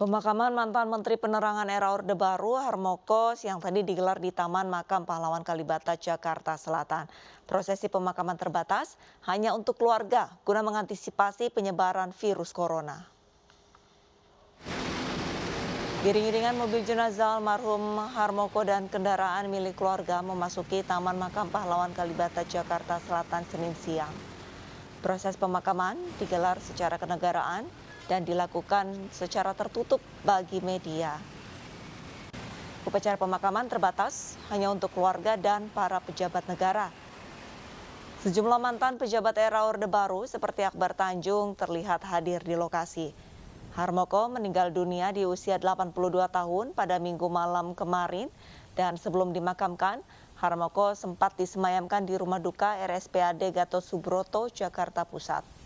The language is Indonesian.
Pemakaman mantan Menteri Penerangan era Orde Baru Harmoko yang tadi digelar di Taman Makam Pahlawan Kalibata, Jakarta Selatan. Prosesi pemakaman terbatas hanya untuk keluarga guna mengantisipasi penyebaran virus corona. Giring-giringan mobil jenazah almarhum Harmoko dan kendaraan milik keluarga memasuki Taman Makam Pahlawan Kalibata, Jakarta Selatan, Senin siang. Proses pemakaman digelar secara kenegaraan dan dilakukan secara tertutup bagi media. Upacara pemakaman terbatas hanya untuk keluarga dan para pejabat negara. Sejumlah mantan pejabat era Orde Baru seperti Akbar Tanjung terlihat hadir di lokasi. Harmoko meninggal dunia di usia 82 tahun pada minggu malam kemarin dan sebelum dimakamkan, Harmoko sempat disemayamkan di rumah duka RSPAD Gatot Subroto, Jakarta Pusat.